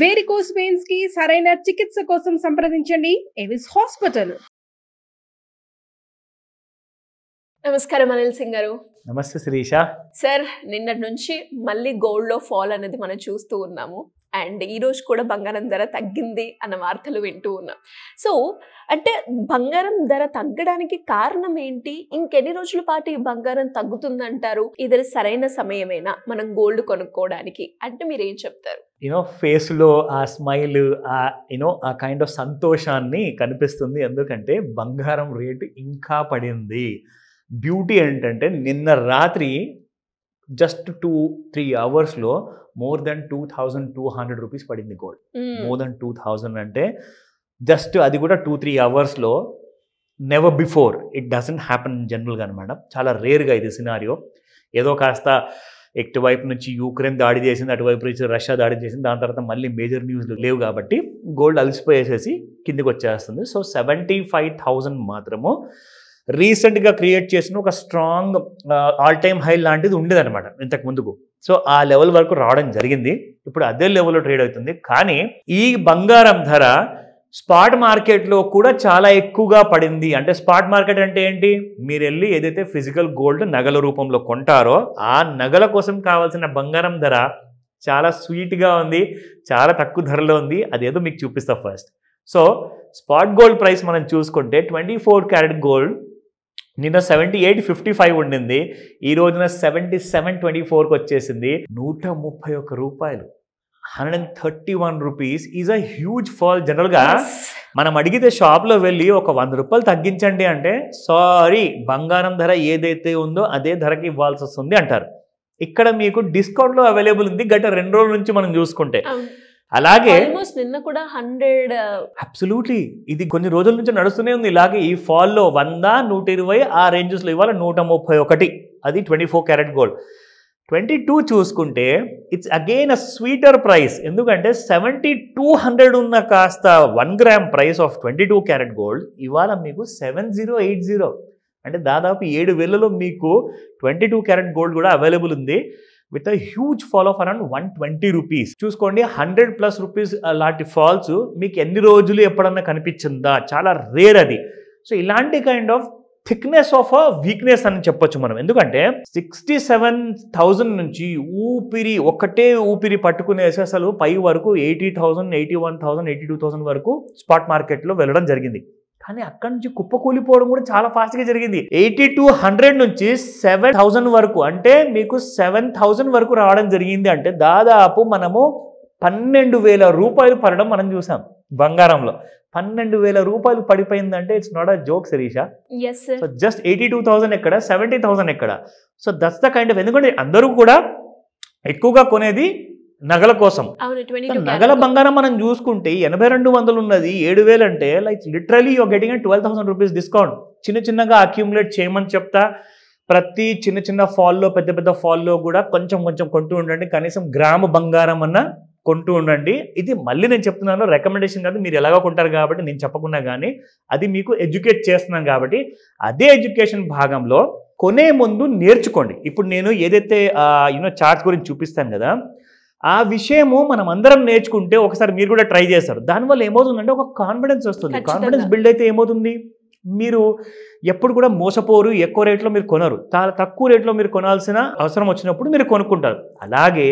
Varicose pains కి సరైన చికిత్స కోసం సంప్రదించండి ఎవిస్ హాస్పిటల్ నమస్కారం అనిల్ సింగ్ గారు నమస్తే శిరీష సార్ నిన్నటి నుంచి మళ్ళీ గోల్డ్ లో ఫాల్ అనేది మనం చూస్తూ ఉన్నాము అండ్ ఈ రోజు కూడా బంగారం ధర తగ్గింది అన్న వార్తలు వింటూ ఉన్నాం సో అంటే బంగారం ధర తగ్గడానికి కారణం ఏంటి ఇంకెన్ని రోజుల పాటు ఈ బంగారం తగ్గుతుందంటారు ఇది సరైన సమయమేనా మనం గోల్డ్ కొనుక్కోవడానికి అంటే మీరు ఏం చెప్తారు యూనో ఫేస్లో ఆ స్మైల్ ఆ యూనో ఆ కైండ్ ఆఫ్ సంతోషాన్ని కనిపిస్తుంది ఎందుకంటే బంగారం రేటు ఇంకా పడింది బ్యూటీ ఏంటంటే నిన్న రాత్రి జస్ట్ టూ త్రీ అవర్స్లో more than two thousand two hundred rupees పడింది gold more than two thousand అంటే జస్ట్ అది కూడా టూ త్రీ అవర్స్లో never before it doesn't happen జనరల్గా అనమాట చాలా రేర్గా ఇది సినారియో ఏదో కాస్త ఎటువైపు నుంచి యూక్రెయిన్ దాడి చేసింది అటువైపు నుంచి రష్యా దాడి చేసింది దాని తర్వాత మళ్ళీ మేజర్ న్యూస్లు లేవు కాబట్టి గోల్డ్ అలసిపోయేసేసి కిందికి వచ్చేస్తుంది సో సెవెంటీ ఫైవ్ థౌజండ్ మాత్రము రీసెంట్గా క్రియేట్ చేసిన ఒక స్ట్రాంగ్ ఆల్ టైమ్ హై లాంటిది ఉండేదన్నమాట ఇంతకు ముందుకు సో ఆ లెవెల్ వరకు రావడం జరిగింది ఇప్పుడు అదే లెవెల్లో ట్రేడ్ అవుతుంది కానీ ఈ బంగారం ధర స్పాట్ మార్కెట్లో కూడా చాలా ఎక్కువగా పడింది అంటే స్పాట్ మార్కెట్ అంటే ఏంటి మీరు వెళ్ళి ఏదైతే ఫిజికల్ గోల్డ్ నగల రూపంలో కొంటారో ఆ నగల కోసం కావాల్సిన బంగారం ధర చాలా స్వీట్గా ఉంది చాలా తక్కువ ధరలో ఉంది అదేదో మీకు చూపిస్తా first so spot gold price మనం చూసుకుంటే ట్వంటీ ఫోర్ క్యారెట్ గోల్డ్ నిన్న సెవెంటీ ఎయిట్ ఫిఫ్టీ ఫైవ్ ఉండింది ఈ రోజున సెవెంటీ సెవెన్ ట్వంటీ ఫోర్కి వచ్చేసింది నూట ముప్పై ఒక్క రూపాయలు hundred and thirty one rupees is a huge fall జనరల్గా మనం అడిగితే షాప్లో వెళ్ళి ఒక వంద రూపాయలు తగ్గించండి అంటే సారీ బంగారం ధర ఏదైతే ఉందో అదే ధరకి ఇవ్వాల్సి వస్తుంది అంటారు ఇక్కడ మీకు డిస్కౌంట్లో అవైలబుల్ ఉంది గట రెండు రోజుల నుంచి మనం చూసుకుంటే అలాగే నిన్న కూడా హండ్రెడ్ అబ్సల్యూట్లీ ఇది కొన్ని రోజుల నుంచి నడుస్తూనే ఉంది ఇలాగే ఈ ఫాల్లో వంద నూట ఇరవై ఆ రేంజెస్లో ఇవాళ నూట ముప్పై ఒకటి అది twenty four carat gold twenty two చూసుకుంటే it's again a sweeter price ఎందుకంటే సెవెంటీ టూ హండ్రెడ్ ఉన్న కాస్త one gram price of twenty two carat gold ఇవాళ మీకు సెవెన్ జీరో ఎయిట్ జీరో అంటే దాదాపు ఏడు వేలలో మీకు ట్వంటీ టూ క్యారెట్ గోల్డ్ కూడా అవైలబుల్ ఉంది with a huge fall of around one twenty rupees చూసుకోండి హండ్రెడ్ ప్లస్ రూపీస్ లాంటి ఫాల్స్ మీకు ఎన్ని రోజులు ఎప్పుడన్నా కనిపించిందా చాలా రేర్ అది సో ఇలాంటి kind of thickness of a weakness అని చెప్పొచ్చు మనం ఎందుకంటే సిక్స్టీ సెవెన్ థౌజండ్ నుంచి ఊపిరి ఒకటే ఊపిరి పట్టుకునేసి అసలు పై వరకు eighty thousand eighty one thousand eighty two thousand వరకు స్పాట్ మార్కెట్లో వెళ్ళడం జరిగింది కానీ అక్కడి నుంచి కుప్పకూలిపోవడం కూడా చాలా ఫాస్ట్గా జరిగింది ఎయిటీ టూ హండ్రెడ్ నుంచి సెవెన్ థౌజండ్ వరకు అంటే మీకు సెవెన్ థౌజండ్ వరకు రావడం జరిగింది అంటే దాదాపు మనము పన్నెండు వేల రూపాయలు పడడం మనం చూసాం బంగారంలో పన్నెండు వేల రూపాయలు పడిపోయిందంటే it's not a joke Sirisha so just eighty two thousand ఎక్కడ సెవెంటీ థౌసండ్ ఎక్కడ so that's the kind of ఎందుకంటే అందరూ కూడా ఎక్కువగా కొనేది నగల కోసం నగల బంగారం మనం చూసుకుంటే ఎనభై రెండు వందలు ఉన్నది ఏడు వేలు అంటే like literally you're getting twelve thousand rupees discount చిన్న చిన్నగా అక్యూములేట్ చేయమని చెప్తా ప్రతి చిన్న చిన్న ఫాల్లో పెద్ద పెద్ద ఫాల్లో కూడా కొంచెం కొంచెం కొంటూ ఉండండి కనీసం గ్రామ బంగారం అన్న కొంటూ ఉండండి ఇది మళ్ళీ నేను చెప్తున్నాను రికమెండేషన్ కాదు మీరు ఎలాగో కొంటారు కాబట్టి నేను చెప్పకుండా కానీ అది మీకు ఎడ్యుకేట్ చేస్తున్నాను కాబట్టి అదే ఎడ్యుకేషన్ భాగంలో కొనే ముందు నేర్చుకోండి ఇప్పుడు నేను ఏదైతే యూనో చార్ట్స్ గురించి చూపిస్తాను కదా ఆ విషయము మనం అందరం నేర్చుకుంటే ఒకసారి మీరు కూడా ట్రై చేస్తారు దానివల్ల ఏమవుతుందంటే ఒక కాన్ఫిడెన్స్ వస్తుంది కాన్ఫిడెన్స్ బిల్డ్ అయితే ఏమవుతుంది మీరు ఎప్పుడు కూడా మోసపోరు ఎక్కువ రేట్లో మీరు కొనరు చాలా తక్కువ రేట్లో మీరు కొనాల్సిన అవసరం వచ్చినప్పుడు మీరు కొనుక్కుంటారు అలాగే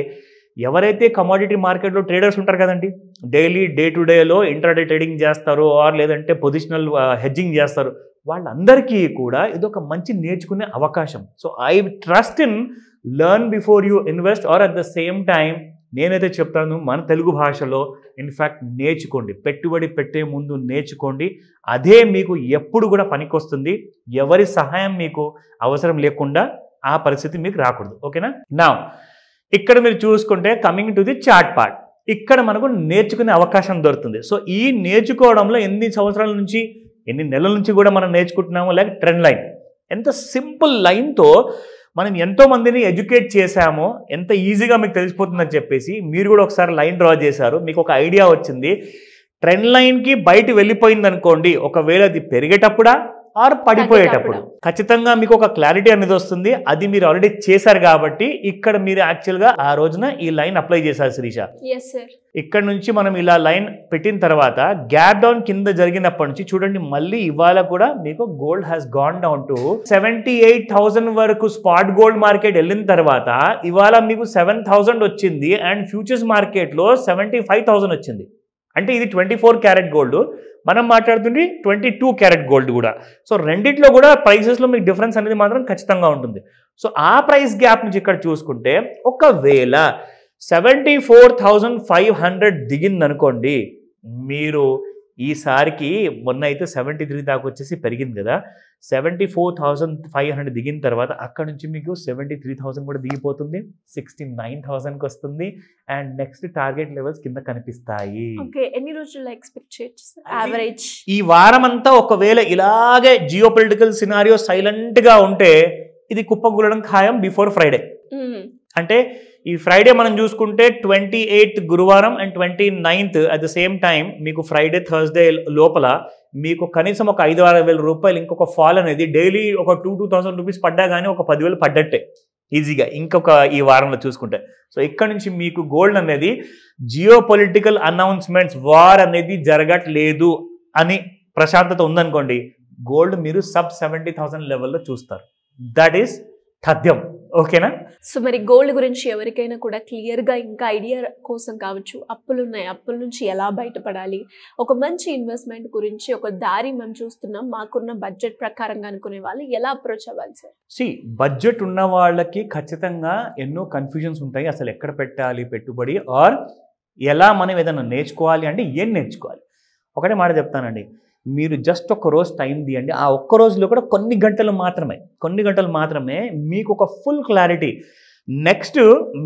ఎవరైతే కమాడిటీ మార్కెట్లో ట్రేడర్స్ ఉంటారు కదండి డైలీ డే టు డేలో ఇంటర్డే ట్రేడింగ్ చేస్తారు ఆర్ లేదంటే పొజిషనల్ హెడ్జింగ్ uh, చేస్తారు వాళ్ళందరికీ కూడా ఇది ఒక మంచి నేర్చుకునే అవకాశం so I trust in learn before you invest or at the same time నేనైతే చెప్తాను మన తెలుగు భాషలో ఇన్ఫ్యాక్ట్ నేర్చుకోండి పెట్టుబడి పెట్టే ముందు నేర్చుకోండి అదే మీకు ఎప్పుడు కూడా పనికొస్తుంది ఎవరి సహాయం మీకు అవసరం లేకుండా ఆ పరిస్థితి మీకు రాకూడదు ఓకేనా నా ఇక్కడ మీరు చూసుకుంటే coming to the chart part ఇక్కడ మనకు నేర్చుకునే అవకాశం దొరుకుతుంది సో ఈ నేర్చుకోవడంలో ఎన్ని సంవత్సరాల నుంచి ఎన్ని నెలల నుంచి కూడా మనం నేర్చుకుంటున్నాము లేక ట్రెండ్ లైన్ ఎంత సింపుల్ లైన్తో మనం ఎంతో మందిని ఎడ్యుకేట్ చేశామో ఎంత ఈజీగా మీకు తెలిసిపోతుందని చెప్పేసి మీరు కూడా ఒకసారి లైన్ డ్రా చేశారు మీకు ఒక ఐడియా వచ్చింది ట్రెండ్ లైన్కి బయట వెళ్ళిపోయింది అనుకోండి ఒకవేళ అది పెరిగేటప్పుడా ఆర్ పడిపోయేటప్పుడు ఖచ్చితంగా మీకు ఒక క్లారిటీ అనేది వస్తుంది అది మీరు ఆల్రెడీ చేశారు కాబట్టి ఇక్కడ మీరు యాక్చువల్ గా ఆ రోజున ఈ లైన్ అప్లై చేశారు శిరీష ఇక్కడ నుంచి మనం ఇలా లైన్ పెట్టిన తర్వాత గ్యాప్ డౌన్ కింద జరిగినప్పటి నుంచి చూడండి మళ్ళీ ఇవాళ కూడా మీకు gold has gone down to seventy eight thousand వరకు స్పాట్ గోల్డ్ మార్కెట్ వెళ్ళిన తర్వాత ఇవాళ మీకు సెవెన్ థౌసండ్ వచ్చింది అండ్ ఫ్యూచర్స్ మార్కెట్లో సెవెంటీ ఫైవ్ థౌసండ్ వచ్చింది అంటే ఇది ట్వంటీ ఫోర్ క్యారెట్ గోల్డ్ మనం మాట్లాడుతుంది ట్వంటీ టూ క్యారెట్ గోల్డ్ కూడా సో రెండిట్లో కూడా ప్రైసెస్లో మీకు డిఫరెన్స్ అనేది మాత్రం ఖచ్చితంగా ఉంటుంది సో ఆ ప్రైస్ గ్యాప్ నుంచి ఇక్కడ చూసుకుంటే ఒకవేళ seventy four thousand five hundred దిగింది అనుకోండి మీరు ఈసారికి మొన్న అయితే సెవెంటీ త్రీ దాకా వచ్చేసి పెరిగింది కదా seventy four thousand five hundred దిగిన తర్వాత అక్కడ నుంచి మీకు సెవెంటీ త్రీ థౌసండ్ కూడా దిగిపోతుంది సిక్స్టీ నైన్ థౌసండ్కి వస్తుంది అండ్ నెక్స్ట్ టార్గెట్ లెవెల్స్ కింద కనిపిస్తాయి ఎన్ని ఎక్స్పెక్ట్ యావరేజ్ ఈ వారం అంతా ఒకవేళ ఇలాగే జియో పొలిటికల్ సినారియో సైలెంట్గా ఉంటే ఇది కుప్పగులడం ఖాయం బిఫోర్ ఫ్రైడే hmm. అంటే ఈ ఫ్రైడే మనం చూసుకుంటే ట్వంటీ ఎయిత్ గురువారం and twenty ninth at the same time మీకు ఫ్రైడే థర్స్డే లోపల మీకు కనీసం ఒక ఐదు ఆరు వేల రూపాయలు ఇంకొక ఫాల్ అనేది డైలీ ఒక టూ టూ థౌసండ్ రూపీస్ పడ్డా కానీ ఒక పదివేలు పడ్డట్టే ఈజీగా ఇంకొక ఈ వారంలో చూసుకుంటే సో ఇక్కడ నుంచి మీకు గోల్డ్ అనేది జియో పొలిటికల్ అనౌన్స్మెంట్స్ వార్ అనేది జరగట్లేదు అని ప్రశాంతత ఉందనుకోండి గోల్డ్ మీరు సబ్ సెవెంటీ థౌసండ్ లెవెల్లో చూస్తారు దట్ ఈస్ తథ్యం ఓకేనా సో మరి గోల్డ్ గురించి ఎవరికైనా కూడా క్లియర్గా ఇంకా ఐడియా కోసం కావచ్చు అప్పులు ఉన్నాయి అప్పుల నుంచి ఎలా బయటపడాలి ఒక మంచి ఇన్వెస్ట్మెంట్ గురించి ఒక దారి మనం చూస్తున్నాం మాకున్న బడ్జెట్ ప్రకారంగా అనుకునే వాళ్ళు ఎలా అప్రోచ్ అవ్వాలి సార్ సి బడ్జెట్ ఉన్న వాళ్ళకి ఖచ్చితంగా ఎన్నో కన్ఫ్యూజన్స్ ఉంటాయి అసలు ఎక్కడ పెట్టాలి పెట్టుబడి ఆర్ ఎలా మనం ఏదైనా నేర్చుకోవాలి అంటే ఏం నేర్చుకోవాలి ఒకటే మాట చెప్తానండి మీరు జస్ట్ ఒక రోజు టైం తీయండి ఆ ఒక్క రోజులో కూడా కొన్ని గంటలు మాత్రమే కొన్ని గంటలు మాత్రమే మీకు ఒక full clarity next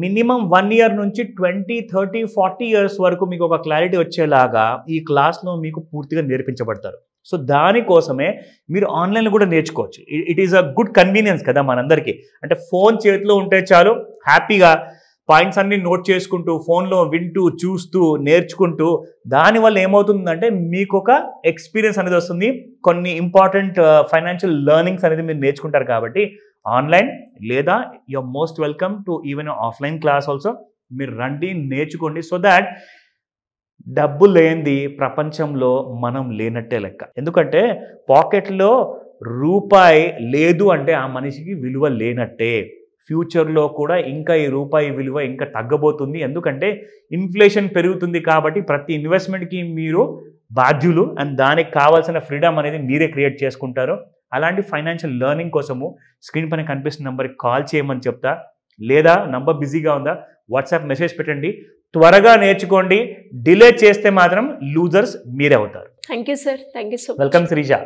minimum one year నుంచి ట్వంటీ థర్టీ ఫార్టీ ఇయర్స్ వరకు మీకు ఒక క్లారిటీ వచ్చేలాగా ఈ క్లాస్లో మీకు పూర్తిగా నేర్పించబడతారు సో దానికోసమే మీరు ఆన్లైన్లో కూడా నేర్చుకోవచ్చు it is a good convenience కదా మనందరికీ అంటే ఫోన్ చేతిలో ఉంటే చాలు హ్యాపీగా పాయింట్స్ అన్ని నోట్ చేసుకుంటూ ఫోన్లో వింటూ చూస్తూ నేర్చుకుంటూ దానివల్ల ఏమవుతుందంటే మీకు ఒక ఎక్స్పీరియన్స్ అనేది వస్తుంది కొన్ని ఇంపార్టెంట్ ఫైనాన్షియల్ లెర్నింగ్స్ అనేది మీరు నేర్చుకుంటారు కాబట్టి ఆన్లైన్ లేదా your most welcome to even offline class also మీరు రండి నేర్చుకోండి సో దాట్ డబ్బు లేనిది ప్రపంచంలో మనం లేనట్టే లెక్క ఎందుకంటే పాకెట్లో రూపాయి లేదు అంటే ఆ మనిషికి విలువ లేనట్టే ఫ్యూచర్లో కూడా ఇంకా ఈ రూపాయి విలువ ఇంకా తగ్గబోతుంది ఎందుకంటే ఇన్ఫ్లేషన్ పెరుగుతుంది కాబట్టి ప్రతి ఇన్వెస్ట్మెంట్కి మీరు బాధ్యులు అండ్ దానికి కావాల్సిన ఫ్రీడమ్ అనేది మీరే క్రియేట్ చేసుకుంటారు అలాంటి ఫైనాన్షియల్ లెర్నింగ్ కోసము స్క్రీన్ పైన కనిపిస్తున్న నెంబర్కి కాల్ చేయమని చెప్తా లేదా నంబర్ బిజీగా ఉందా వాట్సాప్ మెసేజ్ పెట్టండి త్వరగా నేర్చుకోండి డిలే చేస్తే మాత్రం లూజర్స్ మీరే అవుతారు thank you sir thank you so welcome శ్రీజా